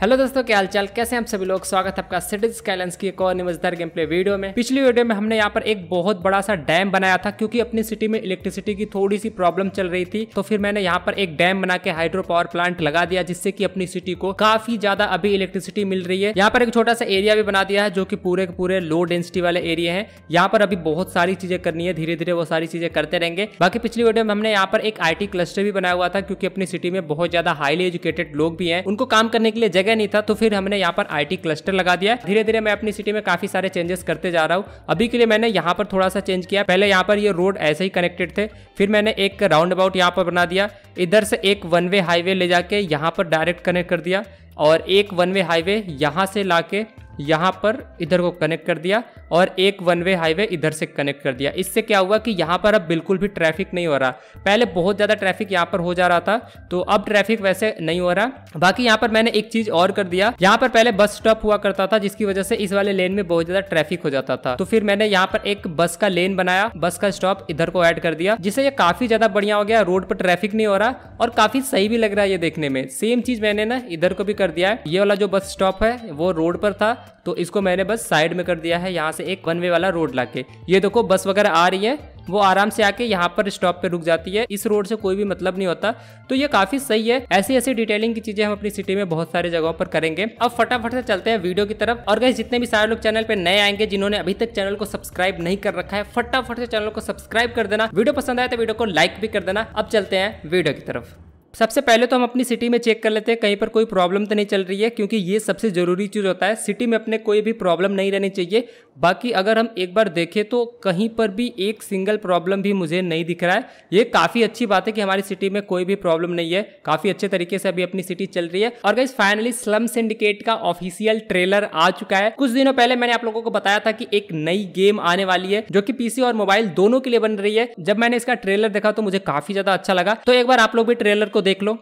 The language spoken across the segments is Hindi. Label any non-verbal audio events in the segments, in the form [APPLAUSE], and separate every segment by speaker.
Speaker 1: हेलो दोस्तों क्या हालचाल कैसे हैं आप सभी लोग स्वागत है आपका सिटीज स्काइलैंड्स की एक और निमजदार गेम प्ले वीडियो में पिछली वीडियो में हमने यहाँ पर एक बहुत बड़ा सा डैम बनाया था क्योंकि अपनी सिटी में इलेक्ट्रिसिटी की थोड़ी सी प्रॉब्लम चल रही थी तो फिर मैंने यहाँ पर एक डैम बना के हाइड्रो पावर प्लांट लगा दिया जिससे की अपनी सिटी को काफी ज्यादा अभी इलेक्ट्रिसिटी मिल रही है यहाँ पर एक छोटा सा एरिया भी बना दिया है जो की पूरे के पूरे लो डेंसिटी वाले एरिया है यहाँ पर अभी बहुत सारी चीजें करनी है धीरे धीरे वो सारी चीजें करते रहेंगे बाकी पिछली वीडियो में हमने यहाँ पर एक आई क्लस्टर भी बनाया हुआ था क्योंकि अपनी सिटी में बहुत ज्यादा हाईली एजुकेटेड लोग भी है उनको काम करने के लिए जगह नहीं था तो फिर हमने यहाँ पर आई क्लस्टर लगा दिया धीरे धीरे मैं अपनी सिटी में काफी सारे चेंजेस करते जा रहा हूँ अभी के लिए मैंने यहाँ पर थोड़ा सा चेंज किया पहले यहाँ पर ये रोड ऐसे ही कनेक्टेड थे फिर मैंने एक राउंड अबाउट यहाँ पर बना दिया इधर से एक वन वे हाईवे ले जाके यहाँ पर डायरेक्ट कनेक्ट कर दिया और एक वन वे हाईवे यहाँ से लाके यहाँ पर इधर को कनेक्ट कर दिया और एक वन वे हाईवे इधर से कनेक्ट कर दिया इससे क्या हुआ कि यहाँ पर अब बिल्कुल भी ट्रैफिक नहीं हो रहा पहले बहुत ज़्यादा ट्रैफिक यहाँ पर हो जा रहा था तो अब ट्रैफिक वैसे नहीं हो रहा बाकी यहाँ पर मैंने एक चीज़ और कर दिया यहाँ पर पहले बस स्टॉप हुआ करता था जिसकी वजह से इस वाले लेन में बहुत ज़्यादा ट्रैफिक हो जाता था तो फिर मैंने यहाँ पर एक बस का लेन बनाया बस का स्टॉप इधर को ऐड कर दिया जिससे ये काफ़ी ज़्यादा बढ़िया हो गया रोड पर ट्रैफिक नहीं हो रहा और काफ़ी सही भी लग रहा है ये देखने में सेम चीज़ मैंने ना इधर को भी कर दिया है ये वाला जो बस स्टॉप है वो रोड पर था तो इसको मैंने बस साइड में कर दिया है यहाँ से एक वन वे वाला रोड ला के ये देखो बस वगैरह आ रही है वो आराम से आके यहाँ पर स्टॉप पे रुक जाती है इस रोड से कोई भी मतलब नहीं होता तो ये काफी सही है ऐसी ऐसी डिटेलिंग की चीजें हम अपनी सिटी में बहुत सारी जगहों पर करेंगे अब फटाफट से चलते हैं वीडियो की तरफ और गए जितने भी सारे लोग चैनल पे नए आएंगे जिन्होंने अभी तक चैनल को सब्सक्राइब नहीं कर रखा है फटाफट से चैनल को सब्सक्राइब कर देना वीडियो पसंद आया तो वीडियो को लाइक भी कर देना अब चलते हैं वीडियो की तरफ सबसे पहले तो हम अपनी सिटी में चेक कर लेते हैं कहीं पर कोई प्रॉब्लम तो नहीं चल रही है क्योंकि ये सबसे ज़रूरी चीज़ होता है सिटी में अपने कोई भी प्रॉब्लम नहीं रहनी चाहिए बाकी अगर हम एक बार देखें तो कहीं पर भी एक सिंगल प्रॉब्लम भी मुझे नहीं दिख रहा है ये काफ़ी अच्छी बात है कि हमारी सिटी में कोई भी प्रॉब्लम नहीं है काफ़ी अच्छे तरीके से अभी अपनी सिटी चल रही है और गई फाइनली स्लम सिंडिकेट का ऑफिशियल ट्रेलर आ चुका है कुछ दिनों पहले मैंने आप लोगों को बताया था कि एक नई गेम आने वाली है जो कि पीसी और मोबाइल दोनों के लिए बन रही है जब मैंने इसका ट्रेलर देखा तो मुझे काफ़ी ज़्यादा अच्छा लगा तो एक बार आप लोग भी ट्रेलर को देख लो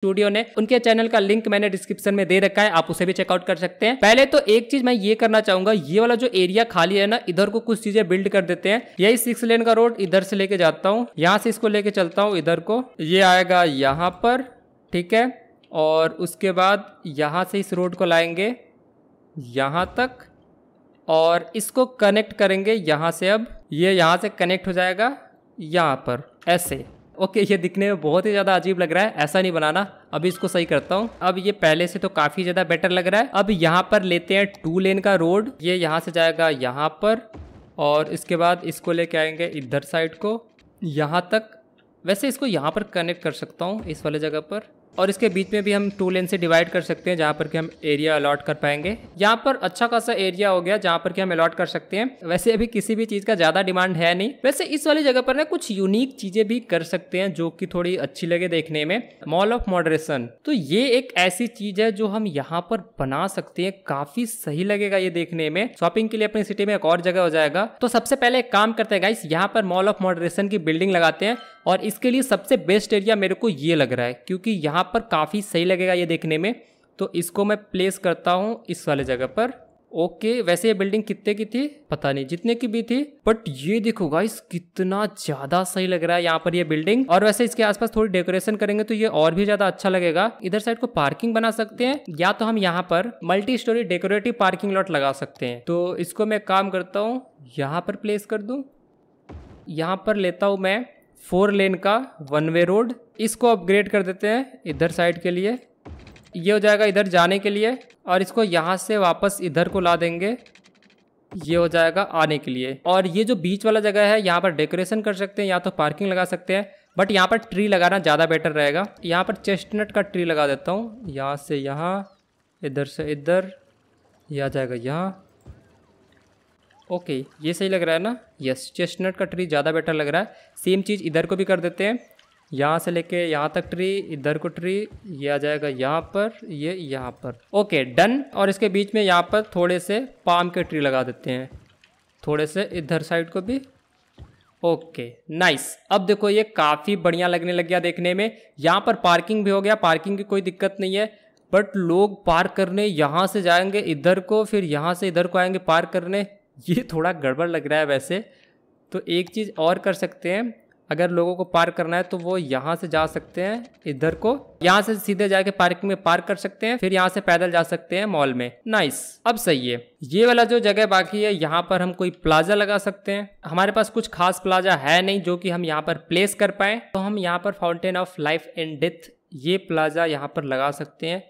Speaker 1: स्टूडियो ने उनके चैनल का लिंक मैंने डिस्क्रिप्शन में दे रखा है आप उसे भी चेकआउट कर सकते हैं पहले तो एक चीज मैं ये करना चाहूंगा ये वाला जो एरिया खाली है ना इधर को कुछ चीजें बिल्ड कर देते हैं यही सिक्स लेन का रोड इधर से लेके जाता हूँ यहाँ से इसको लेके चलता हूँ इधर को ये आएगा यहाँ पर ठीक है और उसके बाद यहाँ से इस रोड को लाएंगे यहाँ तक और इसको कनेक्ट करेंगे यहाँ से अब ये यहाँ से कनेक्ट हो जाएगा यहाँ पर ऐसे ओके ये दिखने में बहुत ही ज़्यादा अजीब लग रहा है ऐसा नहीं बनाना अभी इसको सही करता हूँ अब ये पहले से तो काफ़ी ज़्यादा बेटर लग रहा है अब यहाँ पर लेते हैं टू लेन का रोड ये यहाँ से जाएगा यहाँ पर और इसके बाद इसको लेके आएंगे इधर साइड को यहाँ तक वैसे इसको यहाँ पर कनेक्ट कर सकता हूँ इस वाले जगह पर और इसके बीच में भी हम टू लेन से डिवाइड कर सकते हैं जहाँ पर कि हम एरिया अलॉट कर पाएंगे यहाँ पर अच्छा खासा एरिया हो गया जहाँ पर कि हम अलॉट कर सकते हैं वैसे अभी किसी भी चीज़ का ज़्यादा डिमांड है नहीं वैसे इस वाली जगह पर ना कुछ यूनिक चीज़ें भी कर सकते हैं जो कि थोड़ी अच्छी लगे देखने में मॉल ऑफ मॉडरेशन तो ये एक ऐसी चीज़ है जो हम यहाँ पर बना सकते हैं काफ़ी सही लगेगा ये देखने में शॉपिंग के लिए अपनी सिटी में एक और जगह हो जाएगा तो सबसे पहले एक काम करते हैं गाइस यहाँ पर मॉल ऑफ मॉडरेशन की बिल्डिंग लगाते हैं और इसके लिए सबसे बेस्ट एरिया मेरे को ये लग रहा है क्योंकि यहाँ यहाँ पर काफ़ी सही लगेगा ये देखने में तो इसको मैं प्लेस करता हूँ इस वाले जगह पर ओके okay, वैसे ये बिल्डिंग कितने की थी पता नहीं जितने की भी थी बट ये देखो गाइस कितना ज्यादा सही लग रहा है यहाँ पर ये बिल्डिंग और वैसे इसके आसपास थोड़ी डेकोरेशन करेंगे तो ये और भी ज्यादा अच्छा लगेगा इधर साइड को पार्किंग बना सकते हैं या तो हम यहाँ पर multi storey decorative parking lot लगा सकते हैं तो इसको मैं काम करता हूँ यहाँ पर प्लेस कर दू यहाँ पर लेता हूँ मैं फोर लेन का वन वे रोड इसको अपग्रेड कर देते हैं इधर साइड के लिए ये हो जाएगा इधर जाने के लिए और इसको यहाँ से वापस इधर को ला देंगे ये हो जाएगा आने के लिए और ये जो बीच वाला जगह है यहाँ पर डेकोरेशन कर सकते हैं या तो पार्किंग लगा सकते हैं बट यहाँ पर ट्री लगाना ज़्यादा बेटर रहेगा यहाँ पर चेस्टनट का ट्री लगा देता हूँ यहाँ से यहाँ इधर से इधर यह आ जाएगा यहाँ ओके ये सही लग रहा है ना यस चेस्टनट का ट्री ज़्यादा बेटर लग रहा है सेम चीज़ इधर को भी कर देते हैं यहाँ से लेके यहाँ तक ट्री इधर को ट्री ये आ जाएगा यहाँ पर ये यहाँ पर ओके डन और इसके बीच में यहाँ पर थोड़े से पाम के ट्री लगा देते हैं थोड़े से इधर साइड को भी ओके नाइस अब देखो ये काफ़ी बढ़िया लगने लग गया देखने में यहाँ पर पार्किंग भी हो गया पार्किंग की कोई दिक्कत नहीं है बट लोग पार्क करने यहाँ से जाएंगे इधर को फिर यहाँ से इधर को आएंगे पार्क करने ये थोड़ा गड़बड़ लग रहा है वैसे तो एक चीज़ और कर सकते हैं अगर लोगों को पार्क करना है तो वो यहाँ से जा सकते हैं इधर को यहाँ से सीधे जाके पार्किंग में पार्क कर सकते हैं फिर यहाँ से पैदल जा सकते हैं मॉल में नाइस अब सही है ये वाला जो जगह बाकी है यहाँ पर हम कोई प्लाजा लगा सकते हैं हमारे पास कुछ खास प्लाजा है नहीं जो कि हम यहाँ पर प्लेस कर पाए तो हम यहाँ पर fountain of life and death ये प्लाजा यहाँ पर लगा सकते हैं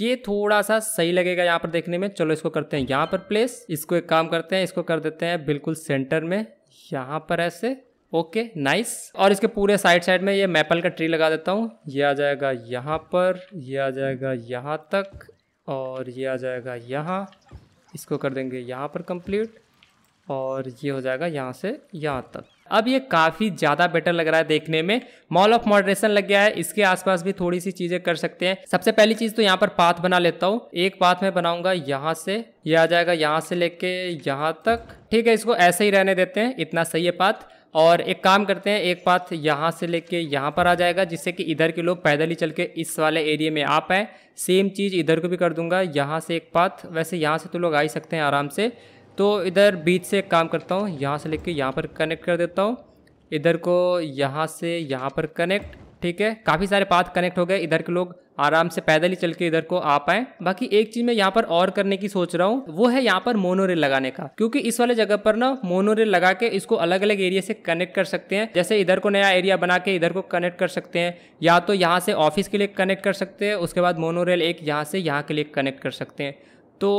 Speaker 1: ये थोड़ा सा सही लगेगा यहाँ पर देखने में चलो इसको करते हैं यहाँ पर प्लेस इसको एक काम करते हैं इसको कर देते हैं बिल्कुल सेंटर में यहाँ पर ऐसे ओके नाइस और इसके पूरे साइड साइड में ये मैपल का ट्री लगा देता हूँ ये आ जाएगा यहाँ पर ये आ जाएगा यहाँ तक और ये आ जाएगा यहाँ इसको कर देंगे यहाँ पर कंप्लीट और ये हो जाएगा यहाँ से यहाँ तक अब ये काफ़ी ज़्यादा बेटर लग रहा है देखने में मॉल ऑफ मॉडरेशन लग गया है इसके आसपास भी थोड़ी सी चीज़ें कर सकते हैं सबसे पहली चीज़ तो यहाँ पर पाथ बना लेता हूँ एक पाथ मैं बनाऊंगा यहाँ से ये यह आ जाएगा यहाँ से लेके यहाँ तक ठीक है इसको ऐसे ही रहने देते हैं इतना सही है पाथ और एक काम करते हैं एक पाथ यहाँ से लेके यहाँ पर आ जाएगा जिससे कि इधर के लोग पैदल ही चल के इस वाले एरिया में आ पाएँ सेम चीज़ इधर को भी कर दूंगा यहाँ से एक पाथ वैसे यहाँ से तो लोग आ ही सकते हैं आराम से तो इधर बीच से काम करता हूँ यहाँ से लेके यहाँ पर कनेक्ट कर देता हूँ इधर को यहाँ से यहाँ पर कनेक्ट ठीक है काफ़ी सारे पाथ कनेक्ट हो गए इधर के लोग आराम से पैदल ही चल के इधर को आ पाए बाकी एक चीज मैं यहाँ पर और करने की सोच रहा हूँ वो है यहाँ पर मोनोरेल लगाने का क्योंकि इस वाले जगह पर ना मोनोरेल लगा के इसको अलग अलग एरिया से कनेक्ट कर सकते हैं जैसे इधर को नया एरिया बना के इधर को कनेक्ट कर सकते हैं या तो यहाँ से ऑफिस के लिए कनेक्ट कर सकते हैं उसके बाद मोनो एक यहाँ से यहाँ के लिए कनेक्ट कर सकते हैं तो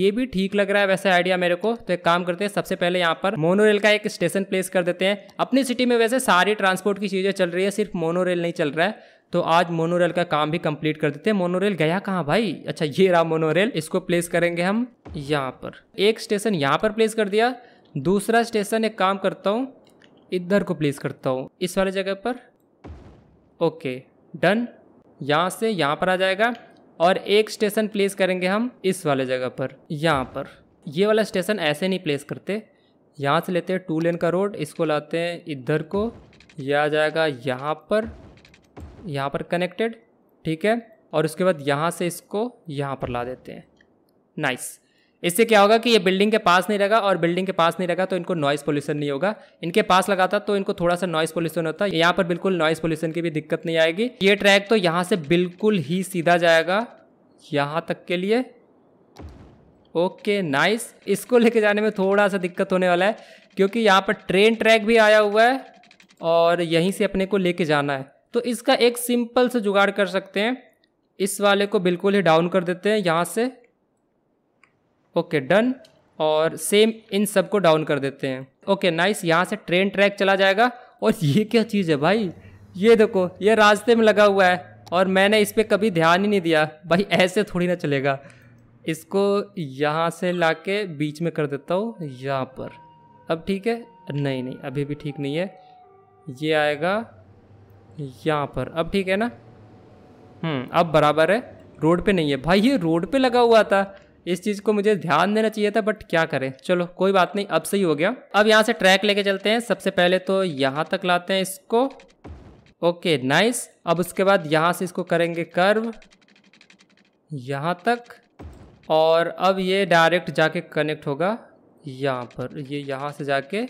Speaker 1: ये भी ठीक लग रहा है वैसे आइडिया मेरे को तो एक काम करते हैं सबसे पहले यहाँ पर मोनोरेल का एक स्टेशन प्लेस कर देते हैं अपनी सिटी में वैसे सारी ट्रांसपोर्ट की चीज़ें चल रही है सिर्फ मोनोरेल नहीं चल रहा है तो आज मोनोरेल का काम भी कंप्लीट कर देते हैं मोनोरेल गया कहाँ भाई अच्छा ये रहा मोनोरेल इसको प्लेस करेंगे हम यहाँ पर एक स्टेशन यहाँ पर प्लेस कर दिया दूसरा स्टेशन एक काम करता हूँ इधर को प्लेस करता हूँ इस वाले जगह पर ओके डन यहाँ से यहाँ पर आ जाएगा और एक स्टेशन प्लेस करेंगे हम इस वाले जगह पर यहाँ पर ये वाला स्टेशन ऐसे नहीं प्लेस करते यहाँ से लेते हैं टू लेन का रोड इसको लाते हैं इधर को यह आ जाएगा यहाँ पर यहाँ पर कनेक्टेड ठीक है और उसके बाद यहाँ से इसको यहाँ पर ला देते हैं नाइस इससे क्या होगा कि ये बिल्डिंग के पास नहीं रहेगा और बिल्डिंग के पास नहीं रहेगा तो इनको नॉइस पोल्यूशन नहीं होगा इनके पास लगाता तो इनको थोड़ा सा नॉइस पोल्यूशन होता है यहाँ पर बिल्कुल नॉइस पोल्यूशन की भी दिक्कत नहीं आएगी ये ट्रैक तो यहाँ से बिल्कुल ही सीधा जाएगा यहाँ तक के लिए ओके नाइस इसको लेके जाने में थोड़ा सा दिक्कत होने वाला है क्योंकि यहाँ पर ट्रेन ट्रैक भी आया हुआ है और यहीं से अपने को लेके जाना है तो इसका एक सिंपल से जुगाड़ कर सकते हैं इस वाले को बिल्कुल ही डाउन कर देते हैं यहाँ से ओके डन और सेम इन सब को डाउन कर देते हैं ओके नाइस यहाँ से ट्रेन ट्रैक चला जाएगा और ये क्या चीज़ है भाई ये देखो ये रास्ते में लगा हुआ है और मैंने इस पर कभी ध्यान ही नहीं दिया भाई ऐसे थोड़ी ना चलेगा इसको यहाँ से ला के बीच में कर देता हूँ यहाँ पर अब ठीक है नहीं नहीं अभी भी ठीक नहीं है ये आएगा यहाँ पर अब ठीक है ना हम्म अब बराबर है रोड पे नहीं है भाई ये रोड पे लगा हुआ था इस चीज़ को मुझे ध्यान देना चाहिए था बट क्या करें चलो कोई बात नहीं अब सही हो गया अब यहाँ से ट्रैक लेके चलते हैं सबसे पहले तो यहाँ तक लाते हैं इसको ओके नाइस अब उसके बाद यहाँ से इसको करेंगे कर्व यहाँ तक और अब ये डायरेक्ट जाके कनेक्ट होगा यहाँ पर ये यहाँ से जाके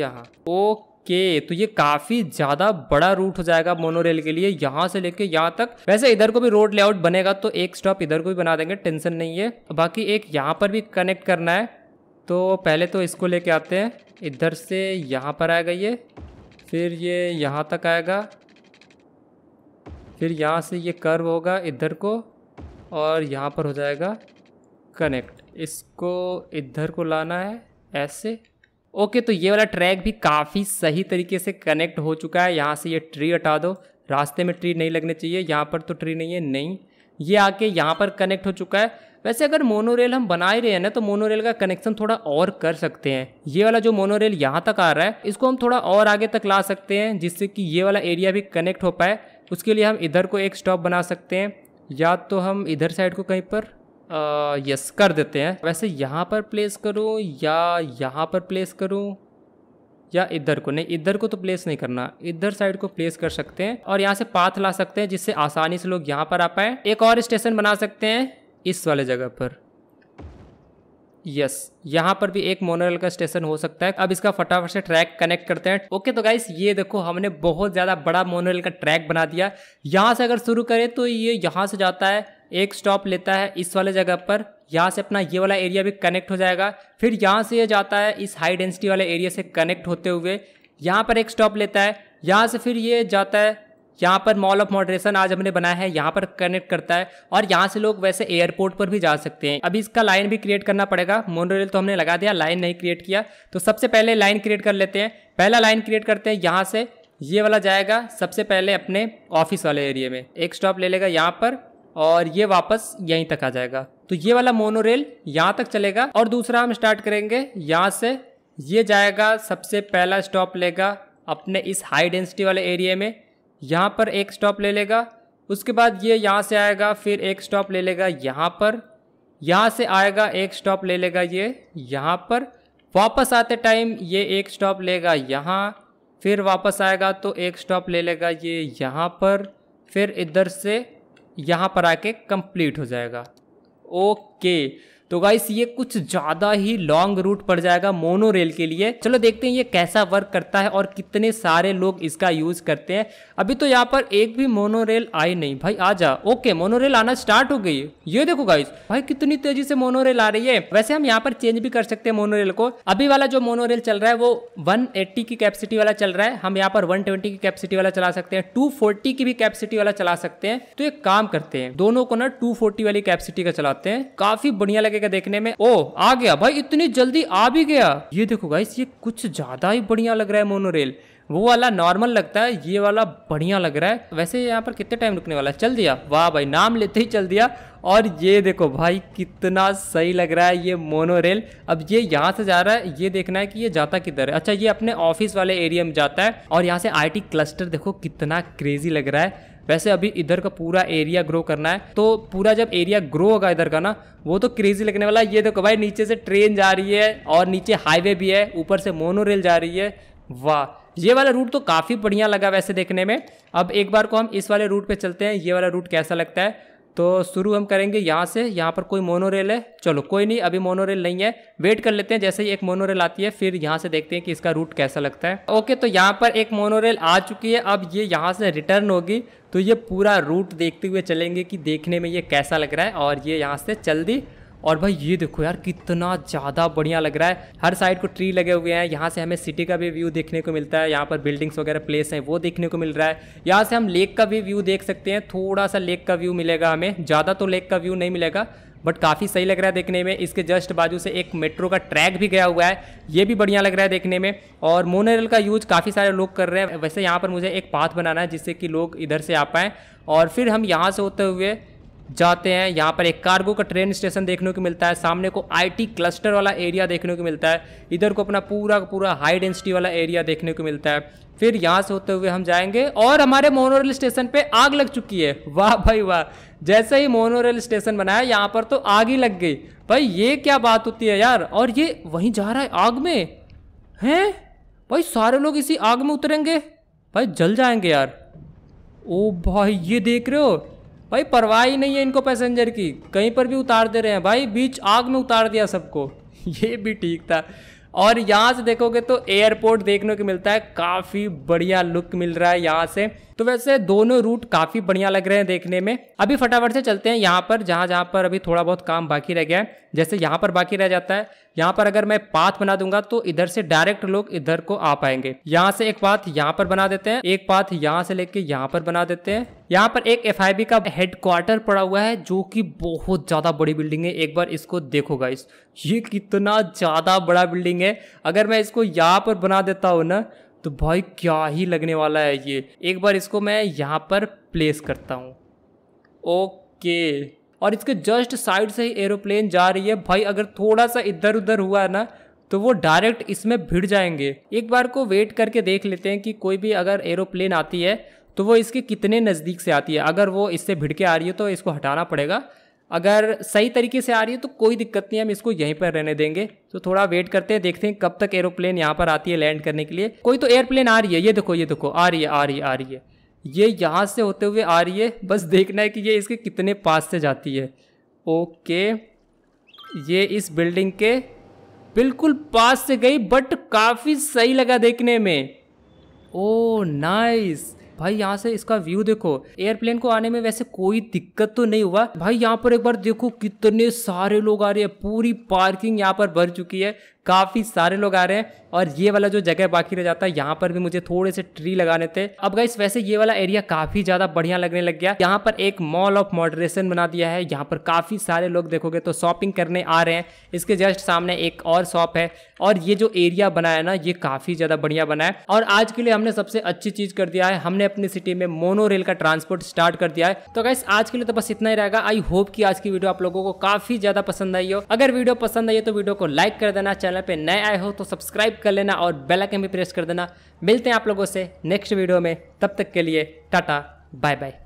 Speaker 1: यहाँ ओके ओके तो ये काफी ज्यादा बड़ा रूट हो जाएगा मोनोरेल के लिए यहाँ से लेके यहाँ तक वैसे इधर को भी रोड लेआउट बनेगा तो एक स्टॉप इधर को भी बना देंगे टेंशन नहीं है बाकी एक यहाँ पर भी कनेक्ट करना है तो पहले तो इसको लेके आते हैं इधर से यहाँ पर आएगा ये फिर ये यहाँ तक आएगा फिर यहाँ से ये कर्व होगा इधर को और यहाँ पर हो जाएगा कनेक्ट इसको इधर को लाना है ऐसे ओके तो ये वाला ट्रैक भी काफ़ी सही तरीके से कनेक्ट हो चुका है यहाँ से ये ट्री हटा दो रास्ते में ट्री नहीं लगने चाहिए यहाँ पर तो ट्री नहीं है नहीं ये आके यहाँ पर कनेक्ट हो चुका है वैसे अगर मोनोरेल हम बना ही रहे हैं ना तो मोनोरेल का कनेक्शन थोड़ा और कर सकते हैं ये वाला जो मोनोरेल यहाँ तक आ रहा है इसको हम थोड़ा और आगे तक ला सकते हैं जिससे कि ये वाला एरिया भी कनेक्ट हो पाए उसके लिए हम इधर को एक स्टॉप बना सकते हैं या तो हम इधर साइड को कहीं पर यस कर देते हैं वैसे यहाँ पर प्लेस करूँ या यहाँ पर प्लेस करूँ या इधर को नहीं इधर को तो प्लेस नहीं करना इधर साइड को प्लेस कर सकते हैं और यहाँ से पाथ ला सकते हैं जिससे आसानी से लोग यहाँ पर आ पाए एक और स्टेशन बना सकते हैं इस वाले जगह पर यस yes, यहाँ पर भी एक मोनोरेल का स्टेशन हो सकता है अब इसका फटाफट से ट्रैक कनेक्ट करते हैं ओके तो गाइस ये देखो हमने बहुत ज़्यादा बड़ा मोनोरेल का ट्रैक बना दिया यहाँ से अगर शुरू करें तो ये यहाँ से जाता है एक स्टॉप लेता है इस वाले जगह पर यहाँ से अपना ये वाला एरिया भी कनेक्ट हो जाएगा फिर यहाँ से ये यह जाता है इस हाई डेंसिटी वाले एरिया से कनेक्ट होते हुए यहाँ पर एक स्टॉप लेता है यहाँ से फिर ये जाता है यहाँ पर मॉल ऑफ मॉडरेशन आज हमने बनाया है यहाँ पर कनेक्ट करता है और यहाँ से लोग वैसे एयरपोर्ट पर भी जा सकते हैं अभी इसका लाइन भी क्रिएट करना पड़ेगा मोनोरेल तो हमने लगा दिया लाइन नहीं क्रिएट किया तो सबसे पहले लाइन क्रिएट कर लेते हैं पहला लाइन क्रिएट करते हैं यहाँ से ये वाला जाएगा सबसे पहले अपने ऑफिस वाले एरिए में एक स्टॉप ले लेगा यहाँ पर और ये वापस यहीं तक आ जाएगा तो ये वाला मोनोरेल यहाँ तक चलेगा और दूसरा हम स्टार्ट करेंगे यहाँ से ये जाएगा सबसे पहला स्टॉप लेगा अपने इस हाई डेंसिटी वाले एरिया में यहाँ पर एक स्टॉप ले लेगा उसके बाद ये यहाँ से आएगा फिर एक स्टॉप ले लेगा यहाँ पर यहाँ से आएगा एक स्टॉप ले लेगा ये यहाँ पर वापस आते टाइम ये एक स्टॉप लेगा यहाँ फिर वापस आएगा तो एक स्टॉप ले लेगा ये यहाँ पर फिर इधर से यहाँ पर आके कंप्लीट हो जाएगा ओके तो गाइस ये कुछ ज्यादा ही लॉन्ग रूट पड़ जाएगा मोनो रेल के लिए चलो देखते हैं ये कैसा वर्क करता है और कितने सारे लोग इसका यूज करते हैं अभी तो यहाँ पर एक भी मोनो रेल आई नहीं भाई आ जा ओके मोनो रेल आना स्टार्ट हो गई ये देखो गाइस भाई कितनी तेजी से मोनो रेल आ रही है वैसे हम यहाँ पर चेंज भी कर सकते हैं मोनो रेल को अभी वाला जो मोनो रेल चल रहा है वो वन की कैपेसिटी वाला चल रहा है हम यहाँ पर वन की कैपेसिटी वाला चला सकते हैं टू की भी कैपेसिटी वाला चला सकते हैं तो एक काम करते हैं दोनों को ना टू वाली कैपेसिटी का चलाते हैं काफी बढ़िया लगेगा लगेगा देखने में ओ आ गया भाई इतनी जल्दी आ भी गया ये देखो गाइस ये कुछ ज्यादा ही बढ़िया लग रहा है मोनोरेल वो वाला नॉर्मल लगता है ये वाला बढ़िया लग रहा है वैसे यहाँ पर कितने टाइम रुकने वाला है चल दिया वाह भाई नाम लेते ही चल दिया और ये देखो भाई कितना सही लग रहा है ये मोनोरेल अब ये यहाँ से जा रहा है ये देखना है कि ये जाता किधर है अच्छा ये अपने ऑफिस वाले एरिया में जाता है और यहाँ से आईटी क्लस्टर देखो कितना क्रेजी लग रहा है वैसे अभी इधर का पूरा एरिया ग्रो करना है तो पूरा जब एरिया ग्रो होगा इधर का ना वो तो क्रेजी लगने वाला है ये देखो भाई नीचे से ट्रेन जा रही है और नीचे हाईवे भी है ऊपर से रेल जा रही है वाह ये वाला रूट तो काफ़ी बढ़िया लगा वैसे देखने में अब एक बार को हम इस वाले रूट पे चलते हैं ये वाला रूट कैसा लगता है तो शुरू हम करेंगे यहाँ से यहाँ पर कोई मोनोरेल है चलो कोई नहीं अभी मोनोरेल नहीं है वेट कर लेते हैं जैसे ही एक मोनोरेल आती है फिर यहाँ से देखते हैं कि इसका रूट कैसा लगता है ओके तो यहाँ पर एक मोनोरेल आ चुकी है अब ये यहाँ से रिटर्न होगी तो ये पूरा रूट देखते हुए चलेंगे कि देखने में ये कैसा लग रहा है और ये यहाँ से चल और भाई ये देखो यार कितना ज़्यादा बढ़िया लग रहा है हर साइड को ट्री लगे हुए हैं यहाँ से हमें सिटी का भी व्यू देखने को मिलता है यहाँ पर बिल्डिंग्स वगैरह प्लेस हैं वो देखने को मिल रहा है यहाँ से हम लेक का भी व्यू देख सकते हैं थोड़ा सा लेक का व्यू मिलेगा हमें ज़्यादा तो लेक का व्यू नहीं मिलेगा बट काफ़ी सही लग रहा है देखने में इसके जस्ट बाजू से एक मेट्रो का ट्रैक भी गया हुआ है ये भी बढ़िया लग रहा है देखने में और मोनोरेल का यूज काफ़ी सारे लोग कर रहे हैं वैसे यहाँ पर मुझे एक पाथ बनाना है जिससे कि लोग इधर से आ पाएँ और फिर हम यहाँ से होते हुए जाते हैं यहाँ पर एक कार्गो का ट्रेन स्टेशन देखने को मिलता है सामने को आईटी क्लस्टर वाला एरिया देखने को मिलता है इधर को अपना पूरा पूरा हाई डेंसिटी वाला एरिया देखने को मिलता है फिर यहाँ से होते हुए हम जाएंगे और हमारे मोनोरेल स्टेशन पे आग लग चुकी है वाह भाई वाह जैसे ही मोनोरेल स्टेशन बनाया यहाँ पर तो आग ही लग गई भाई ये क्या बात होती है यार और ये वहीं जा रहा है आग में हैं भाई सारे लोग इसी आग में उतरेंगे भाई जल जाएंगे यार ओ भाई ये देख रहे हो भाई परवाह ही नहीं है इनको पैसेंजर की कहीं पर भी उतार दे रहे हैं भाई बीच आग में उतार दिया सबको [LAUGHS] ये भी ठीक था और यहाँ से देखोगे तो एयरपोर्ट देखने को मिलता है काफ़ी बढ़िया लुक मिल रहा है यहाँ से तो वैसे दोनों रूट काफ़ी बढ़िया लग रहे हैं देखने में अभी फटाफट से चलते हैं यहाँ पर जहाँ जहाँ पर अभी थोड़ा बहुत काम बाकी रह गया है जैसे यहाँ पर बाकी रह जाता है यहाँ पर अगर मैं पाथ बना दूंगा तो इधर से डायरेक्ट लोग इधर को आ पाएंगे यहाँ से एक पाथ यहाँ पर बना देते हैं एक पाथ यहाँ से लेके यहाँ पर बना देते हैं यहाँ पर एक एफ का हेडक्वार्टर पड़ा हुआ है जो कि बहुत ज़्यादा बड़ी बिल्डिंग है एक बार इसको देखो गाइस ये कितना ज़्यादा बड़ा बिल्डिंग है अगर मैं इसको यहाँ पर बना देता हूँ ना तो भाई क्या ही लगने वाला है ये एक बार इसको मैं यहाँ पर प्लेस करता हूँ ओके और इसके जस्ट साइड से ही एरोप्लेन जा रही है भाई अगर थोड़ा सा इधर उधर हुआ ना तो वो डायरेक्ट इसमें भिड़ जाएंगे एक बार को वेट करके देख लेते हैं कि कोई भी अगर एरोप्लेन आती है तो वो इसके कितने नज़दीक से आती है अगर वो इससे भिड़ के आ रही है तो इसको हटाना पड़ेगा अगर सही तरीके से आ रही है तो कोई दिक्कत नहीं हम इसको यहीं पर रहने देंगे तो थोड़ा वेट करते हैं देखते हैं कब तक एरोप्लेन यहाँ पर आती है लैंड करने के लिए कोई तो एयरप्लेन आ रही है ये देखो ये देखो आ रही है आ रही है आ रही है ये यहाँ से होते हुए आ रही है बस देखना है कि ये इसके कितने पास से जाती है ओके ये इस बिल्डिंग के बिल्कुल पास से गई बट काफ़ी सही लगा देखने में ओ नाइस भाई यहाँ से इसका व्यू देखो एयरप्लेन को आने में वैसे कोई दिक्कत तो नहीं हुआ भाई यहाँ पर एक बार देखो कितने सारे लोग आ रहे हैं पूरी पार्किंग यहाँ पर भर चुकी है काफ़ी सारे लोग आ रहे हैं और ये वाला जो जगह बाकी रह जाता है यहाँ पर भी मुझे थोड़े से ट्री लगाने थे अब गाइस वैसे ये वाला एरिया काफ़ी ज़्यादा बढ़िया लगने लग गया यहाँ पर एक मॉल ऑफ मॉडरेशन बना दिया है यहाँ पर काफ़ी सारे लोग देखोगे तो शॉपिंग करने आ रहे हैं इसके जस्ट सामने एक और शॉप है और ये जो एरिया बना है ना ये काफ़ी ज़्यादा बढ़िया बना है और आज के लिए हमने सबसे अच्छी चीज़ कर दिया है हमने अपनी सिटी में मोनो रेल का ट्रांसपोर्ट स्टार्ट कर दिया है तो गाइस आज के लिए तो बस इतना ही रहेगा आई होप कि आज की वीडियो आप लोगों को काफ़ी ज़्यादा पसंद आई हो अगर वीडियो पसंद आई है तो वीडियो को लाइक कर देना चैनल पे नए आए हो तो सब्सक्राइब कर लेना और बेल आइकन भी प्रेस कर देना मिलते हैं आप लोगों से नेक्स्ट वीडियो में तब तक के लिए टाटा बाय बाय